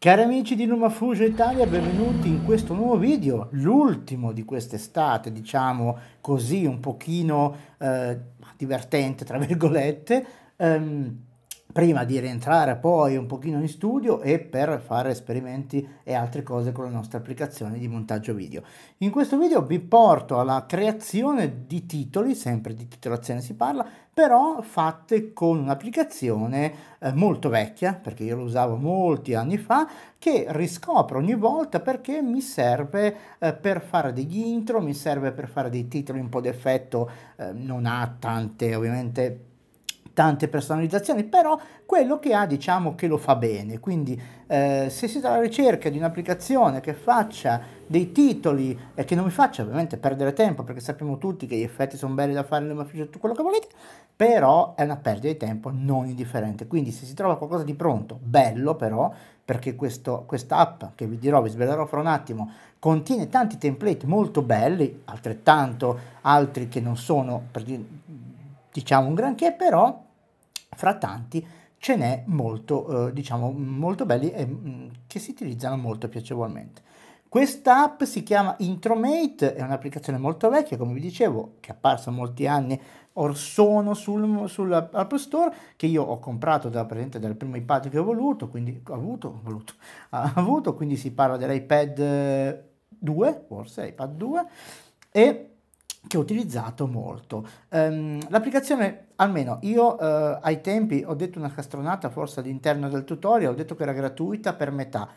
Cari amici di Numafugio Italia, benvenuti in questo nuovo video, l'ultimo di quest'estate, diciamo così, un pochino eh, divertente, tra virgolette. Um, prima di rientrare poi un pochino in studio e per fare esperimenti e altre cose con la nostra applicazione di montaggio video. In questo video vi porto alla creazione di titoli, sempre di titolazione si parla, però fatte con un'applicazione eh, molto vecchia, perché io lo usavo molti anni fa, che riscopro ogni volta perché mi serve eh, per fare degli intro, mi serve per fare dei titoli un po' d'effetto, eh, non ha tante ovviamente tante personalizzazioni, però quello che ha diciamo che lo fa bene, quindi eh, se siete alla ricerca di un'applicazione che faccia dei titoli e che non vi faccia ovviamente perdere tempo, perché sappiamo tutti che gli effetti sono belli da fare, ma tutto quello che volete, però è una perdita di tempo non indifferente, quindi se si trova qualcosa di pronto, bello però, perché questa app che vi dirò, vi svelerò fra un attimo, contiene tanti template molto belli, altrettanto altri che non sono per, diciamo un granché, però fra tanti ce n'è molto, eh, diciamo, molto belli e mh, mm, che si utilizzano molto piacevolmente. Questa app si chiama Intromate, è un'applicazione molto vecchia, come vi dicevo, che è apparsa molti anni or sono sul, sull'App Store, che io ho comprato da, presente dal primo iPad che ho voluto, quindi ho avuto, voluto, ha avuto, quindi si parla dell'iPad 2, forse iPad 2, e che ho utilizzato molto. Um, l'applicazione, almeno io uh, ai tempi ho detto una castronata forse all'interno del tutorial, ho detto che era gratuita per metà.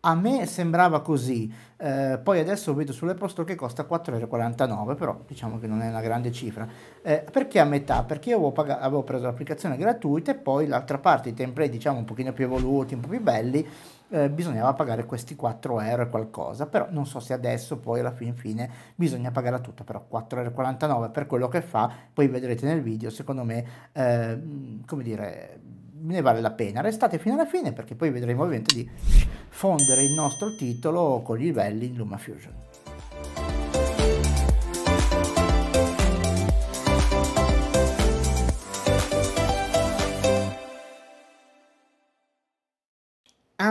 A me sembrava così, eh, poi adesso vedo sulle posto che costa 4,49 euro, però diciamo che non è una grande cifra. Eh, perché a metà? Perché io avevo, pagato, avevo preso l'applicazione gratuita e poi l'altra parte, i template diciamo un pochino più evoluti, un po' più belli, eh, bisognava pagare questi 4 euro e qualcosa, però non so se adesso poi alla fin fine bisogna pagare tutto, però 4,49 euro per quello che fa, poi vedrete nel video, secondo me, eh, come dire, ne vale la pena. Restate fino alla fine perché poi vedremo ovviamente di fondere il nostro titolo con i livelli in LumaFusion.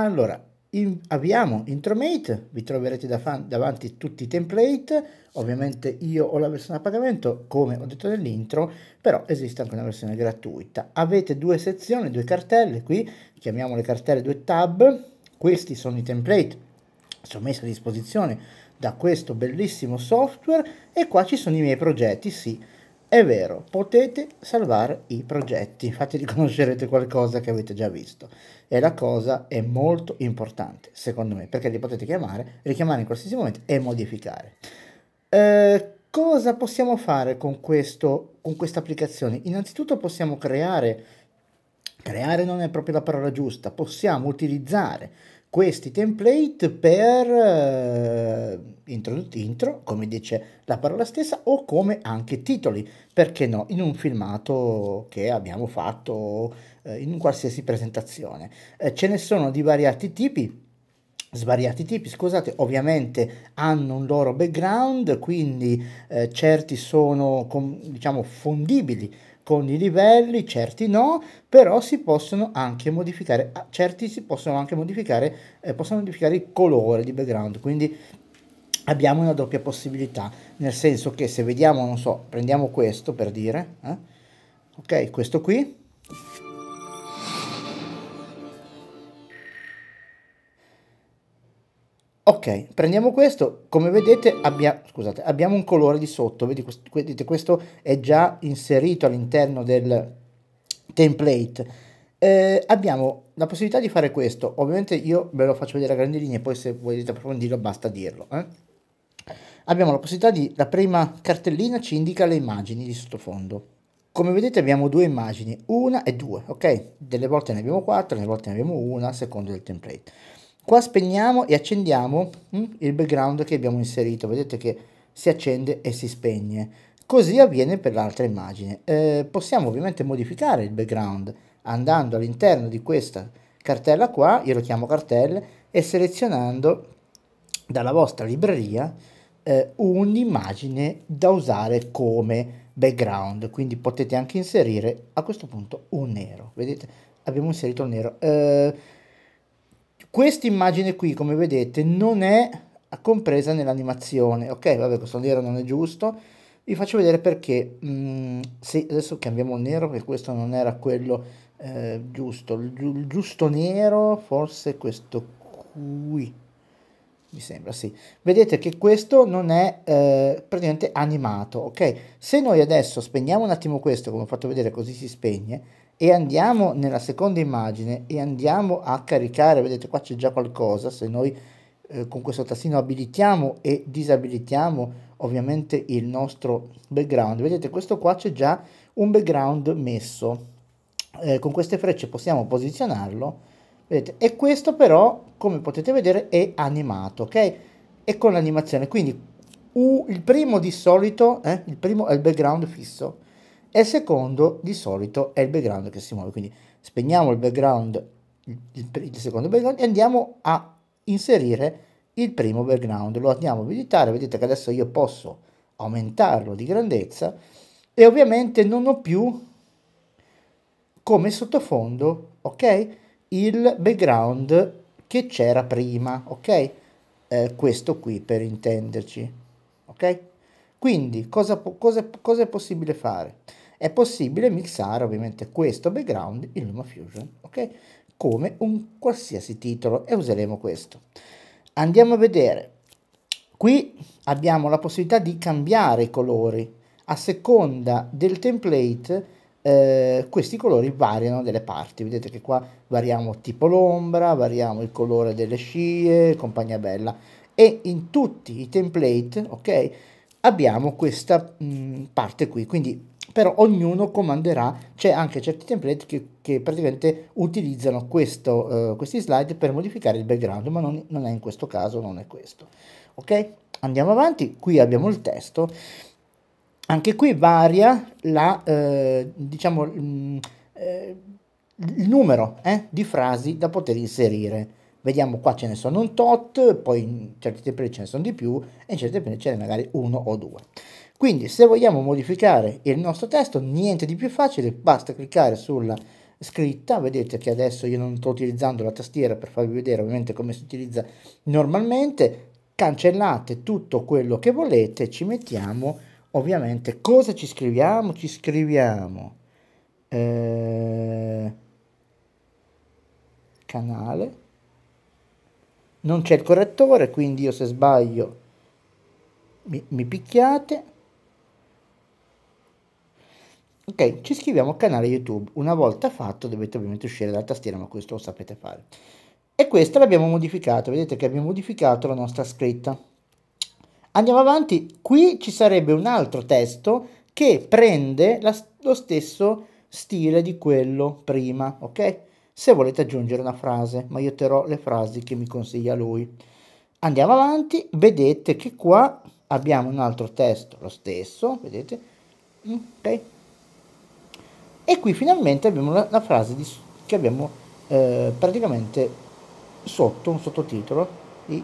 Allora, in, abbiamo Intromate, vi troverete da fan, davanti tutti i template, ovviamente io ho la versione a pagamento, come ho detto nell'intro, però esiste anche una versione gratuita. Avete due sezioni, due cartelle qui, chiamiamole cartelle due tab, questi sono i template, sono messi a disposizione da questo bellissimo software e qua ci sono i miei progetti, sì, è vero, potete salvare i progetti, infatti riconoscerete qualcosa che avete già visto e la cosa è molto importante secondo me perché li potete chiamare, richiamare in qualsiasi momento e modificare. Eh, cosa possiamo fare con, questo, con questa applicazione? Innanzitutto possiamo creare creare non è proprio la parola giusta, possiamo utilizzare questi template per eh, intro, intro, come dice la parola stessa, o come anche titoli, perché no, in un filmato che abbiamo fatto eh, in qualsiasi presentazione. Eh, ce ne sono di variati tipi, svariati tipi, scusate, ovviamente hanno un loro background, quindi eh, certi sono diciamo fondibili con i livelli, certi no, però si possono anche modificare, ah, certi si possono anche modificare, eh, possono modificare il colore di background, quindi abbiamo una doppia possibilità, nel senso che se vediamo, non so, prendiamo questo per dire, eh, ok, questo qui, Ok, prendiamo questo, come vedete abbia, scusate, abbiamo un colore di sotto, vedete questo è già inserito all'interno del template. Eh, abbiamo la possibilità di fare questo, ovviamente io ve lo faccio vedere a grandi linee, poi se volete approfondirlo basta dirlo. Eh? Abbiamo la possibilità di, la prima cartellina ci indica le immagini di sottofondo. Come vedete abbiamo due immagini, una e due, ok? Delle volte ne abbiamo quattro, delle volte ne abbiamo una, secondo il template. Qua spegniamo e accendiamo hm, il background che abbiamo inserito, vedete che si accende e si spegne. Così avviene per l'altra immagine. Eh, possiamo ovviamente modificare il background andando all'interno di questa cartella qua, io lo chiamo cartelle, e selezionando dalla vostra libreria eh, un'immagine da usare come background, quindi potete anche inserire a questo punto un nero, vedete abbiamo inserito il nero. Eh, questa immagine qui, come vedete, non è compresa nell'animazione. Ok, vabbè, questo nero non è giusto. Vi faccio vedere perché. Mm, sì, adesso cambiamo il nero perché questo non era quello eh, giusto. Il, il, giusto nero, forse questo qui. Mi sembra, sì. Vedete che questo non è eh, praticamente animato, ok? Se noi adesso spegniamo un attimo questo, come ho fatto vedere, così si spegne e andiamo nella seconda immagine e andiamo a caricare, vedete qua c'è già qualcosa, se noi eh, con questo tastino abilitiamo e disabilitiamo ovviamente il nostro background, vedete questo qua c'è già un background messo, eh, con queste frecce possiamo posizionarlo, vedete, e questo però come potete vedere è animato, ok? E con l'animazione, quindi uh, il primo di solito, eh, il primo è il background fisso, e secondo di solito è il background che si muove. Quindi spegniamo il background, il, il secondo background e andiamo a inserire il primo background. Lo andiamo a visitare, vedete che adesso io posso aumentarlo di grandezza e ovviamente non ho più come sottofondo, ok? Il background che c'era prima, ok? Eh, questo qui per intenderci, ok? Quindi cosa, cosa, cosa è possibile fare? è possibile mixare ovviamente questo background in LumaFusion, ok? Come un qualsiasi titolo e useremo questo. Andiamo a vedere. Qui abbiamo la possibilità di cambiare i colori. A seconda del template eh, questi colori variano delle parti. Vedete che qua variamo tipo l'ombra, variamo il colore delle scie, compagnia bella. E in tutti i template, ok, abbiamo questa mh, mm, parte qui. Quindi però ognuno comanderà, c'è anche certi template che, che praticamente utilizzano questo, uh, questi slide per modificare il background, ma non, non, è in questo caso, non è questo. Ok? Andiamo avanti, qui abbiamo il testo, anche qui varia la, eh, diciamo, mh, eh, il numero eh, di frasi da poter inserire. Vediamo qua ce ne sono un tot, poi in certi template ce ne sono di più e in certi template ce ne magari uno o due. Quindi se vogliamo modificare il nostro testo, niente di più facile, basta cliccare sulla scritta, vedete che adesso io non sto utilizzando la tastiera per farvi vedere ovviamente come si utilizza normalmente, cancellate tutto quello che volete, ci mettiamo ovviamente cosa ci scriviamo, ci scriviamo eh, canale, non c'è il correttore, quindi io se sbaglio mi, mi picchiate Ok, ci iscriviamo al canale YouTube. Una volta fatto dovete ovviamente uscire dalla tastiera, ma questo lo sapete fare. E questa l'abbiamo modificata, vedete che abbiamo modificato la nostra scritta. Andiamo avanti, qui ci sarebbe un altro testo che prende la, lo stesso stile di quello prima, ok? Se volete aggiungere una frase, ma io terrò le frasi che mi consiglia lui. Andiamo avanti, vedete che qua abbiamo un altro testo, lo stesso, vedete? Mm, ok? E qui finalmente abbiamo la, la frase di, che abbiamo eh, praticamente sotto un sottotitolo di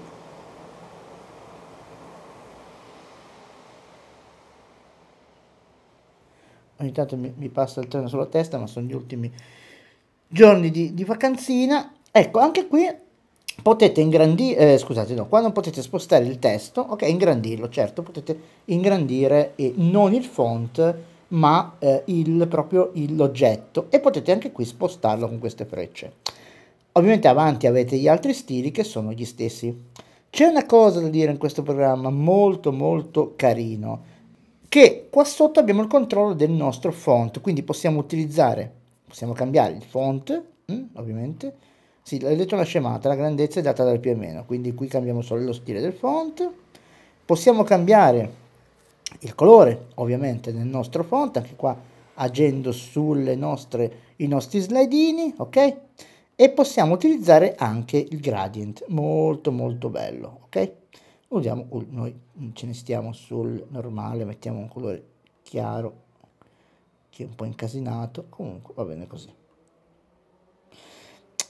ogni tanto mi, mi, passa il treno sulla testa, ma sono gli ultimi giorni di, di vacanzina. Ecco, anche qui potete ingrandire, eh, scusate, no, quando potete spostare il testo, ok, ingrandirlo, certo, potete ingrandire e non il font, ma eh, il, proprio l'oggetto e potete anche qui spostarlo con queste frecce. Ovviamente avanti avete gli altri stili che sono gli stessi. C'è una cosa da dire in questo programma molto molto carino, che qua sotto abbiamo il controllo del nostro font, quindi possiamo utilizzare, possiamo cambiare il font, hm, ovviamente, sì, detto una scemata, la grandezza è data dal più e meno, quindi qui cambiamo solo lo stile del font, possiamo cambiare il colore ovviamente del nostro font, anche qua agendo sulle nostre, i nostri slidini, ok? E possiamo utilizzare anche il gradient, molto molto bello, ok? Usiamo, uh, noi ce ne stiamo sul normale, mettiamo un colore chiaro, che è un po' incasinato, comunque va bene così.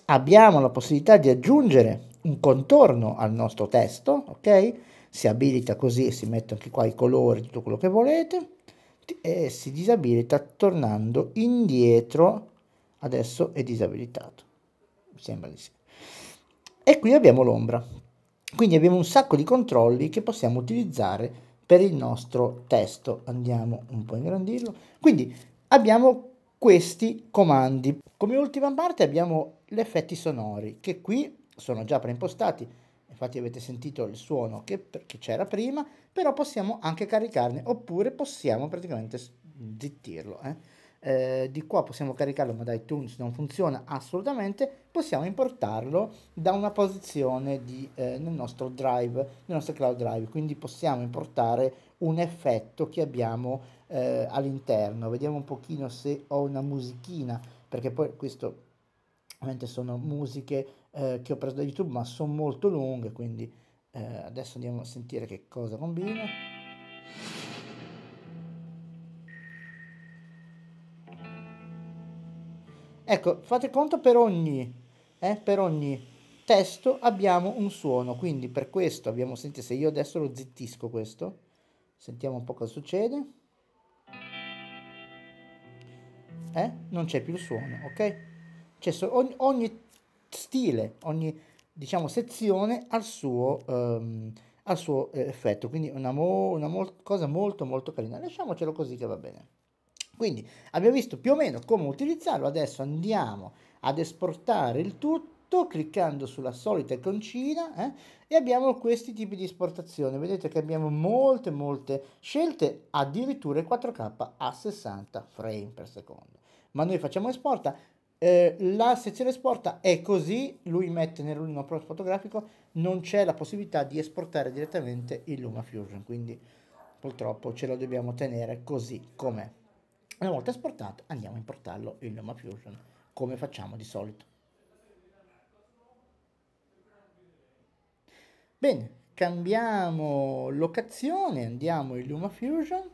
Abbiamo la possibilità di aggiungere un contorno al nostro testo, ok? si abilita così, e si mette anche qua i colori, tutto quello che volete, e si disabilita tornando indietro, adesso è disabilitato, mi sembra di sì. E qui abbiamo l'ombra, quindi abbiamo un sacco di controlli che possiamo utilizzare per il nostro testo, andiamo un po' a ingrandirlo, quindi abbiamo questi comandi. Come ultima parte abbiamo gli effetti sonori, che qui sono già preimpostati, infatti avete sentito il suono che, che c'era prima, però possiamo anche caricarne, oppure possiamo praticamente zittirlo. Eh. Eh, di qua possiamo caricarlo, ma da iTunes non funziona assolutamente, possiamo importarlo da una posizione di, eh, nel nostro drive, nel nostro cloud drive, quindi possiamo importare un effetto che abbiamo eh, all'interno. Vediamo un pochino se ho una musichina, perché poi questo ovviamente sono musiche eh, che ho preso da YouTube, ma sono molto lunghe, quindi eh, adesso andiamo a sentire che cosa combina. Ecco, fate conto per ogni, eh, per ogni testo abbiamo un suono, quindi per questo abbiamo, sentite, se io adesso lo zittisco questo, sentiamo un po' cosa succede. Eh? Non c'è più il suono, ok? Cioè, ogni, ogni, stile, ogni diciamo, sezione ha il suo, um, ha il suo eh, effetto, quindi una, mo, una mo, cosa molto molto carina. Lasciamocelo così che va bene. Quindi abbiamo visto più o meno come utilizzarlo, adesso andiamo ad esportare il tutto cliccando sulla solita iconcina eh, e abbiamo questi tipi di esportazione vedete che abbiamo molte molte scelte addirittura 4k a 60 frame per secondo ma noi facciamo esporta eh, la sezione esporta è così, lui mette nel nell'ultimo prodotto fotografico, non c'è la possibilità di esportare direttamente il Luma Fusion, quindi purtroppo ce lo dobbiamo tenere così com'è. Una volta esportato andiamo a importarlo in Luma Fusion, come facciamo di solito. Bene, cambiamo locazione, andiamo in Luma Fusion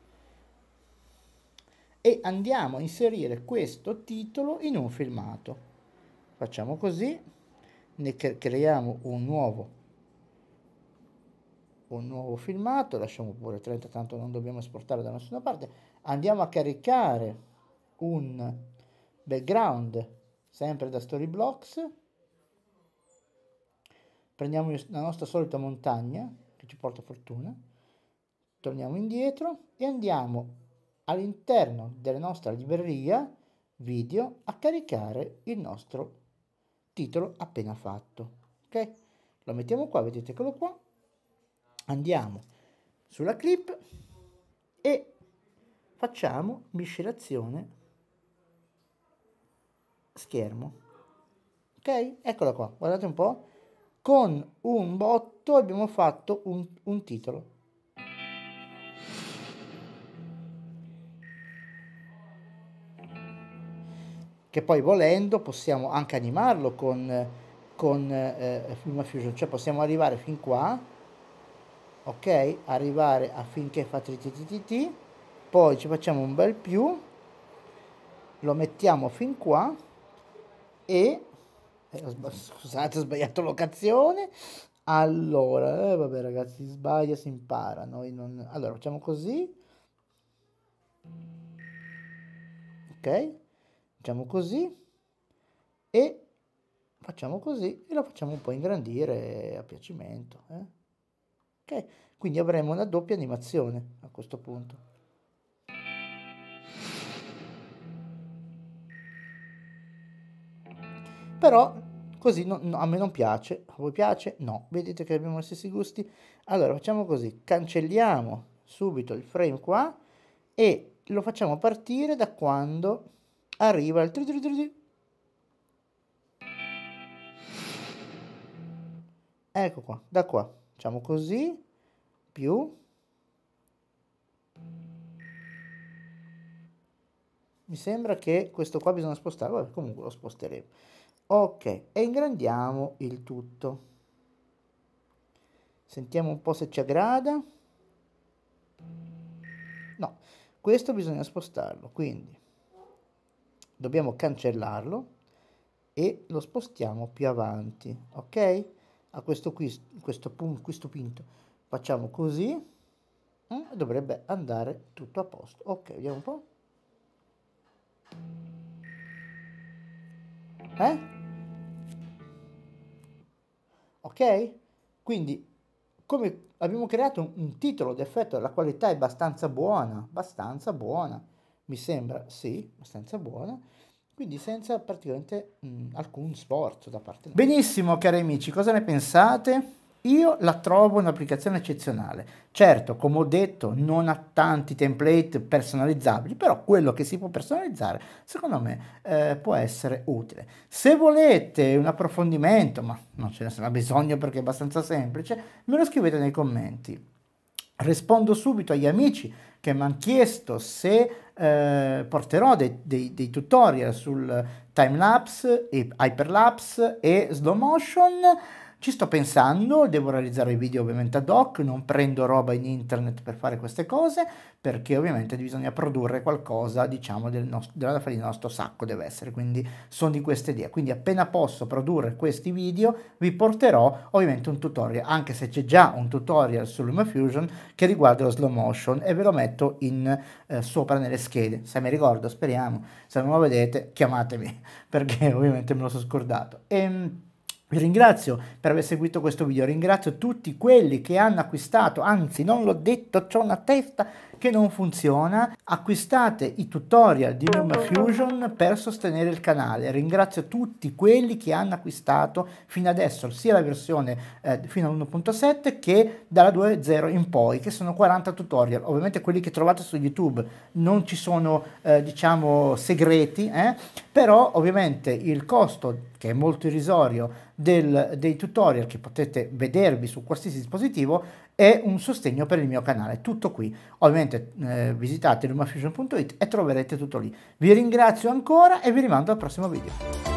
e andiamo a inserire questo titolo in un filmato. Facciamo così, ne creiamo un nuovo, un nuovo filmato, lasciamo pure 30, tanto non dobbiamo esportare da nessuna parte, andiamo a caricare un background sempre da Storyblocks, prendiamo la nostra solita montagna che ci porta fortuna, torniamo indietro e andiamo all'interno della nostra libreria video a caricare il nostro titolo appena fatto. Ok? Lo mettiamo qua, vedete quello qua. Andiamo sulla clip e facciamo miscelazione schermo. Ok? Eccola qua, guardate un po'. Con un botto abbiamo fatto un, un titolo che poi volendo possiamo anche animarlo con, con eh, Film Fusion, cioè possiamo arrivare fin qua, ok? Arrivare affinché fa TTTT, poi ci facciamo un bel più, lo mettiamo fin qua e... Eh, scusate, ho sbagliato locazione. Allora, eh, vabbè ragazzi, si sbaglia, si impara. Noi non... Allora, facciamo così. Ok facciamo così e facciamo così e la facciamo un po' ingrandire a piacimento eh? ok quindi avremo una doppia animazione a questo punto però così no, no, a me non piace a voi piace? no vedete che abbiamo gli stessi gusti allora facciamo così cancelliamo subito il frame qua e lo facciamo partire da quando arriva il... Tru Ecco qua, da qua. Facciamo così, più. Mi sembra che questo qua bisogna spostare, vabbè comunque lo sposteremo. Ok, e ingrandiamo il tutto. Sentiamo un po' se ci aggrada. No, questo bisogna spostarlo, quindi dobbiamo cancellarlo e lo spostiamo più avanti ok a questo qui questo punto questo punto facciamo così mm, dovrebbe andare tutto a posto ok vediamo un po' eh? ok quindi come abbiamo creato un titolo d'effetto la qualità è abbastanza buona abbastanza buona mi sembra sì, abbastanza buona quindi senza praticamente mh, mm, alcun sforzo da parte nostra. Benissimo cari amici, cosa ne pensate? Io la trovo un'applicazione eccezionale. Certo, come ho detto, non ha tanti template personalizzabili, però quello che si può personalizzare, secondo me, eh, può essere utile. Se volete un approfondimento, ma non ce ne sarà bisogno perché è abbastanza semplice, me lo scrivete nei commenti. Rispondo subito agli amici che mi hanno chiesto se eh, porterò dei, dei, dei, tutorial sul timelapse, e hyperlapse e slow motion ci sto pensando, devo realizzare i video ovviamente ad hoc, non prendo roba in internet per fare queste cose, perché ovviamente bisogna produrre qualcosa, diciamo, del nostro, della fine del nostro sacco deve essere, quindi sono di questa idea. Quindi appena posso produrre questi video, vi porterò ovviamente un tutorial, anche se c'è già un tutorial su LumaFusion che riguarda lo slow motion e ve lo metto in, eh, sopra nelle schede, se mi ricordo, speriamo, se non lo vedete chiamatemi, perché ovviamente me lo sono scordato. E, ehm, vi ringrazio per aver seguito questo video, ringrazio tutti quelli che hanno acquistato, anzi non l'ho detto, ho una testa che non funziona, acquistate i tutorial di LumaFusion per sostenere il canale. Ringrazio tutti quelli che hanno acquistato fino adesso sia la versione eh, fino all'1.7 che dalla 2.0 in poi, che sono 40 tutorial. Ovviamente quelli che trovate su YouTube non ci sono eh, diciamo segreti, eh? però ovviamente il costo che è molto irrisorio del, dei tutorial che potete vedervi su qualsiasi dispositivo e un sostegno per il mio canale. Tutto qui. Ovviamente eh, visitate lumafusion.it e troverete tutto lì. Vi ringrazio ancora e vi rimando al prossimo video.